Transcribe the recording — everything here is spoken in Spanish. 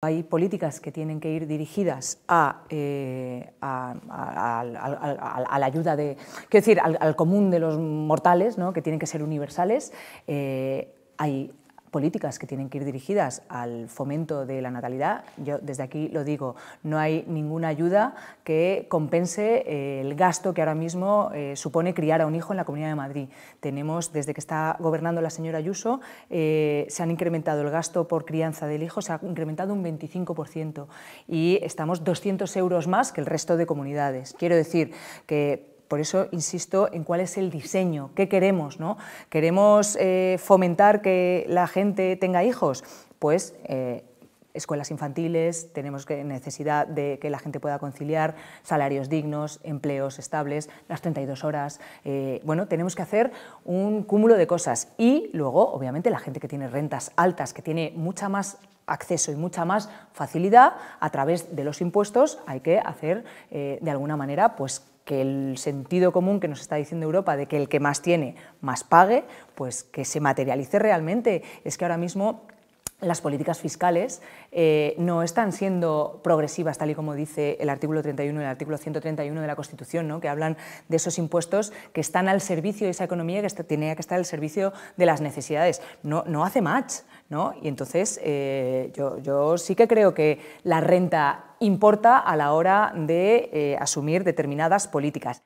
Hay políticas que tienen que ir dirigidas a, eh, a, la ayuda de, quiero decir, al, común de los mortales, ¿no? que tienen que ser universales. Eh, hay políticas que tienen que ir dirigidas al fomento de la natalidad. Yo desde aquí lo digo, no hay ninguna ayuda que compense eh, el gasto que ahora mismo eh, supone criar a un hijo en la Comunidad de Madrid. Tenemos, desde que está gobernando la señora Ayuso, eh, se han incrementado el gasto por crianza del hijo, se ha incrementado un 25% y estamos 200 euros más que el resto de comunidades. Quiero decir que por eso insisto en cuál es el diseño, qué queremos. ¿no? ¿Queremos eh, fomentar que la gente tenga hijos? Pues eh, escuelas infantiles, tenemos necesidad de que la gente pueda conciliar salarios dignos, empleos estables, las 32 horas. Eh, bueno, tenemos que hacer un cúmulo de cosas. Y luego, obviamente, la gente que tiene rentas altas, que tiene mucha más acceso y mucha más facilidad a través de los impuestos, hay que hacer de alguna manera pues que el sentido común que nos está diciendo Europa de que el que más tiene más pague, pues que se materialice realmente. Es que ahora mismo las políticas fiscales eh, no están siendo progresivas, tal y como dice el artículo 31 y el artículo 131 de la Constitución, ¿no? que hablan de esos impuestos que están al servicio de esa economía, que tenía que estar al servicio de las necesidades. No, no hace match. ¿no? Y entonces eh, yo, sí que creo que la renta importa a la hora de eh, asumir determinadas políticas.